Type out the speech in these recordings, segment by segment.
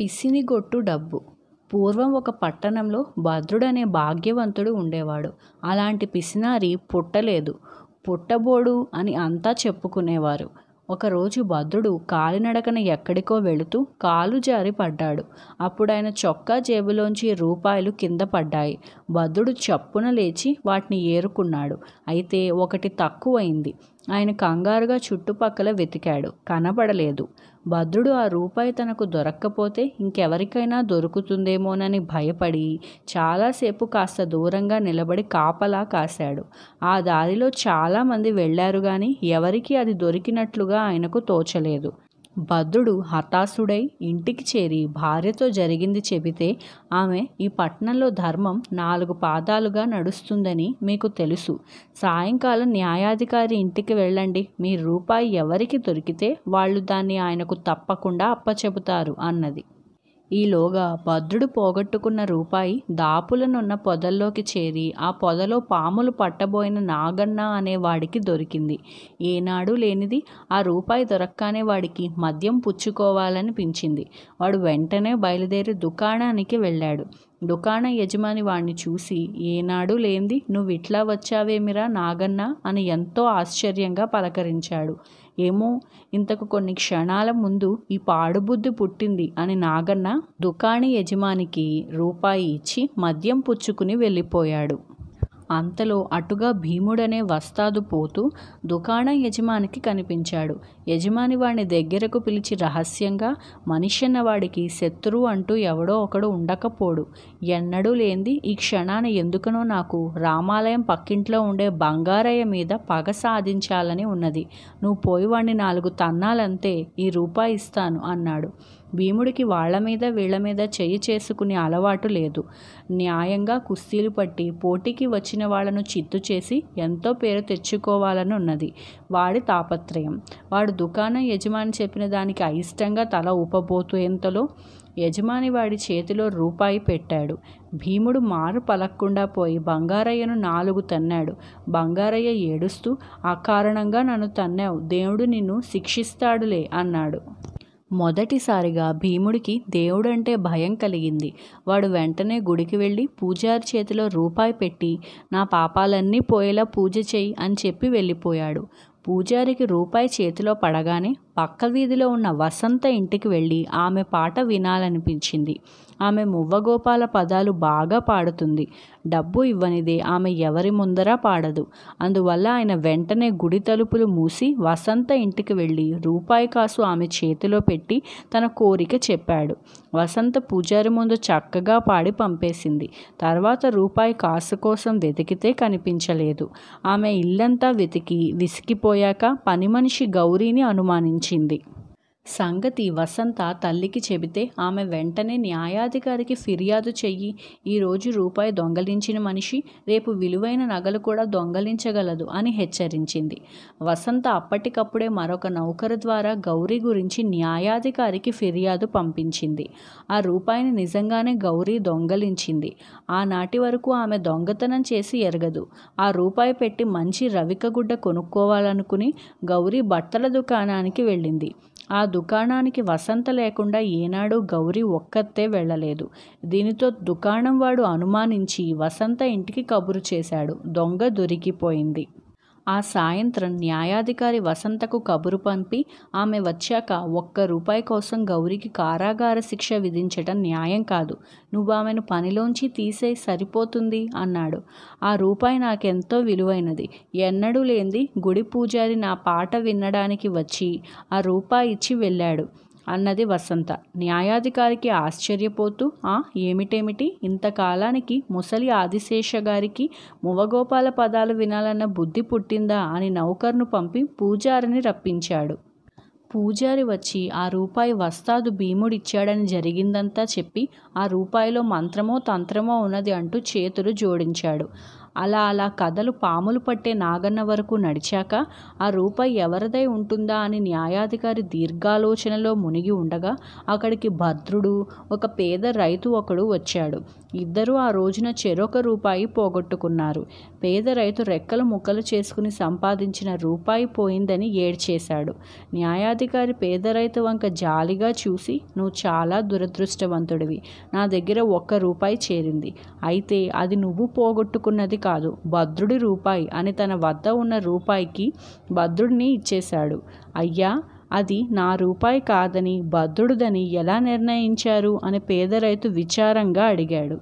పిసినిగొట్టు డబ్బు పూర్వం ఒక పట్టణంలో భద్రుడనే భాగ్యవంతుడు ఉండేవాడు అలాంటి పిసినారి పుట్టలేదు పుట్టబోడు అని అంతా చెప్పుకునేవారు ఒకరోజు భద్రుడు కాలినడకన ఎక్కడికో వెళుతూ కాలు జారి పడ్డాడు అప్పుడు ఆయన చొక్కా జేబులోంచి రూపాయలు కింద పడ్డాయి భద్రుడు చప్పున లేచి వాటిని ఏరుకున్నాడు అయితే ఒకటి తక్కువైంది ఆయన కంగారుగా చుట్టుపక్కల వెతికాడు కనబడలేదు భద్రుడు ఆ రూపాయి తనకు దొరక్కపోతే ఇంకెవరికైనా దొరుకుతుందేమోనని భయపడి చాలాసేపు కాస్త దూరంగా నిలబడి కాపలా కాశాడు ఆ దారిలో చాలామంది వెళ్ళారు కానీ ఎవరికీ అది దొరికినట్లుగా ఆయనకు తోచలేదు భద్రుడు హతాశుడై ఇంటికి చేరి భార్యతో జరిగింది చెబితే ఆమె ఈ పట్టణంలో ధర్మం నాలుగు పాదాలుగా నడుస్తుందని మీకు తెలుసు సాయంకాలం న్యాయాధికారి ఇంటికి వెళ్ళండి మీ రూపాయి ఎవరికి దొరికితే వాళ్ళు దాన్ని ఆయనకు తప్పకుండా అప్పచెబుతారు అన్నది ఈలోగా భద్రుడు పోగొట్టుకున్న రూపాయి దాపులనున్న పొదల్లోకి చేరి ఆ పొదలో పాములు పట్టబోయిన నాగన్న అనే వాడికి దొరికింది ఏనాడు లేనిది ఆ రూపాయి దొరక్కానే వాడికి మద్యం పుచ్చుకోవాలనిపించింది వాడు వెంటనే బయలుదేరి దుకాణానికి వెళ్ళాడు దుకాణ యజమాని వాణ్ణి చూసి ఏనాడు లేనిది నువ్వు ఇట్లా వచ్చావేమిరా నాగన్న అని ఎంతో ఆశ్చర్యంగా పలకరించాడు ఏమో ఇంతకు కొన్ని క్షణాల ముందు ఈ పాడుబుద్ధి పుట్టింది అని నాగన్న దుకాణి యజమానికి రూపాయి ఇచ్చి మద్యం పుచ్చుకుని వెళ్ళిపోయాడు అంతలో అటుగా భీముడనే వస్తాదు పోతూ దుకాణం యజమానికి కనిపించాడు యజమాని వాడిని దగ్గరకు పిలిచి రహస్యంగా మనిషి వాడికి శత్రువు అంటూ ఎవడో ఒకడు ఉండకపోడు ఎన్నడూ లేంది ఈ క్షణాన ఎందుకనో నాకు రామాలయం పక్కింట్లో ఉండే బంగారయ్య మీద పగ సాధించాలని ఉన్నది నువ్వు పోయి వాడిని నాలుగు తన్నాలంతే ఈ రూపాయి ఇస్తాను అన్నాడు భీముడికి వాళ్ల మీద వీళ్ల మీద చేయి చేసుకునే అలవాటు లేదు న్యాయంగా కుస్తీలు పట్టి పోటీకి వచ్చిన వాళ్లను చిత్తు చేసి ఎంతో పేరు తెచ్చుకోవాలని ఉన్నది వాడి తాపత్రయం వాడు దుకాణం యజమాని చెప్పిన దానికి అయిష్టంగా తల ఎంతలో యజమాని వాడి చేతిలో రూపాయి పెట్టాడు భీముడు మారు పలక్కుండా పోయి బంగారయ్యను నాలుగు తన్నాడు బంగారయ్య ఏడుస్తూ ఆ కారణంగా నన్ను తన్నావు దేవుడు నిన్ను శిక్షిస్తాడులే అన్నాడు మొదటిసారిగా భీముడికి దేవుడంటే భయం కలిగింది వాడు వెంటనే గుడికి వెళ్ళి పూజారి చేతిలో రూపాయి పెట్టి నా పాపాలన్నీ పోయేలా పూజ చేయి అని చెప్పి వెళ్ళిపోయాడు పూజారికి రూపాయి చేతిలో పడగానే పక్క వీధిలో ఉన్న వసంత ఇంటికి వెళ్ళి ఆమె పాట వినాలనిపించింది ఆమె మువ్వగోపాల పదాలు బాగా పాడుతుంది డబ్బు ఇవ్వనిదే ఆమె ఎవరి ముందర పాడదు అందువల్ల ఆయన వెంటనే గుడి తలుపులు మూసి వసంత ఇంటికి వెళ్ళి రూపాయి కాసు ఆమె చేతిలో పెట్టి తన కోరిక చెప్పాడు వసంత పూజారి ముందు చక్కగా పాడి పంపేసింది తర్వాత రూపాయి కాసు కోసం వెతికితే కనిపించలేదు ఆమె ఇల్లంతా వెతికి విసిగిపోయాక పని మనిషి గౌరీని అనుమానించింది సంగతి వసంత తల్లికి చెబితే ఆమె వెంటనే న్యాయాధికారికి ఫిర్యాదు చెయ్యి ఈరోజు రూపాయి దొంగలించిన మనిషి రేపు విలువైన నగలు కూడా దొంగలించగలదు అని హెచ్చరించింది వసంత అప్పటికప్పుడే మరొక నౌకరు ద్వారా గౌరీ గురించి న్యాయాధికారికి ఫిర్యాదు పంపించింది ఆ రూపాయిని నిజంగానే గౌరీ దొంగలించింది ఆనాటి వరకు ఆమె దొంగతనం చేసి ఎరగదు ఆ రూపాయి పెట్టి మంచి రవికగుడ్డ కొనుక్కోవాలనుకుని గౌరీ బట్టల దుకాణానికి వెళ్ళింది ఆ దుకాణానికి వసంత లేకుండా ఏనాడు గౌరీ ఒక్కతే వెళ్ళలేదు దీనితో దుకాణం వాడు అనుమానించి వసంత ఇంటికి కబురు చేశాడు దొంగ దొరికిపోయింది ఆ సాయంత్రం న్యాయాధికారి వసంతకు కబురు పంపి ఆమె వచ్చాక ఒక్క రూపాయి కోసం గౌరికి కారాగార శిక్ష విధించటం న్యాయం కాదు నువ్వు ఆమెను పనిలోంచి తీసే సరిపోతుంది అన్నాడు ఆ రూపాయి నాకెంతో విలువైనది ఎన్నడూ లేనిది గుడి పూజారి నా పాట వినడానికి వచ్చి ఆ రూపాయి ఇచ్చి వెళ్ళాడు అన్నది వసంత న్యాయాధికారికి ఆశ్చర్యపోతూ ఆ ఏమిటేమిటి ఇంతకాలానికి ముసలి ఆదిశేష గారికి మువగోపాల పదాలు వినాలన్న బుద్ధి పుట్టిందా అని నౌకర్ను పంపి పూజారిని రప్పించాడు పూజారి వచ్చి ఆ రూపాయి వస్తాదు భీముడిచ్చాడని జరిగిందంతా చెప్పి ఆ రూపాయిలో మంత్రమో తంత్రమో ఉన్నది అంటూ చేతులు జోడించాడు అలా అలా కథలు పాములు పట్టే నాగన్న వరకు నడిచాక ఆ రూపాయి ఎవరిదై ఉంటుందా అని న్యాయాధికారి దీర్ఘాలోచనలో మునిగి ఉండగా అక్కడికి భద్రుడు ఒక పేద రైతు ఒకడు వచ్చాడు ఇద్దరూ ఆ రోజున చెరొక రూపాయి పోగొట్టుకున్నారు పేద రైతు రెక్కలు ముక్కలు చేసుకుని సంపాదించిన రూపాయి పోయిందని ఏడ్చేశాడు న్యాయాధికారి పేద రైతు వంక జాలిగా చూసి నువ్వు చాలా దురదృష్టవంతుడివి నా దగ్గర ఒక్క రూపాయి చేరింది అయితే అది నువ్వు పోగొట్టుకున్నది కాదు భద్రుడి రూపాయి అని తన వద్ద ఉన్న రూపాయికి భద్రుడిని ఇచ్చేశాడు అయ్యా అది నా రూపాయి కాదని భద్రుడిదని ఎలా నిర్ణయించారు అని పేద రైతు విచారంగా అడిగాడు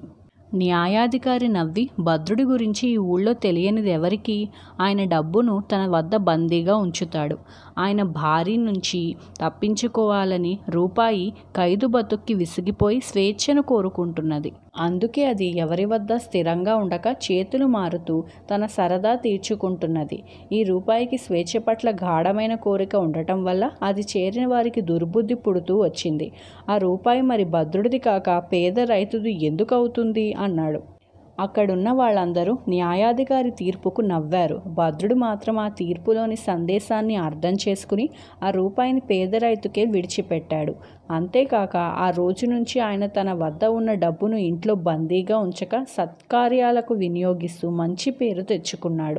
న్యాయాధికారి నవ్వి భద్రుడి గురించి ఈ ఊళ్ళో తెలియనిది ఎవరికి ఆయన డబ్బును తన వద్ద బందీగా ఉంచుతాడు ఆయన భారీ నుంచి తప్పించుకోవాలని రూపాయి ఖైదు బతుక్కి విసిగిపోయి స్వేచ్ఛను కోరుకుంటున్నది అందుకే అది ఎవరి వద్ద స్థిరంగా ఉండక చేతులు మారుతూ తన సరదా తీర్చుకుంటున్నది ఈ రూపాయికి స్వేచ్ఛ పట్ల గాఢమైన కోరిక ఉండటం వల్ల అది చేరిన వారికి దుర్బుద్ధి పుడుతూ వచ్చింది ఆ రూపాయి మరి భద్రుడిది కాక పేద రైతుది ఎందుకు అవుతుంది అన్నాడు అక్కడున్న వాళ్ళందరూ న్యాయాధికారి తీర్పుకు నవ్వారు భద్రుడు మాత్రం ఆ తీర్పులోని సందేశాన్ని అర్థం చేసుకుని ఆ రూపాయిని పేద రైతుకే విడిచిపెట్టాడు అంతేకాక ఆ రోజు నుంచి ఆయన తన వద్ద ఉన్న డబ్బును ఇంట్లో బందీగా ఉంచక సత్కార్యాలకు వినియోగిస్తూ మంచి పేరు తెచ్చుకున్నాడు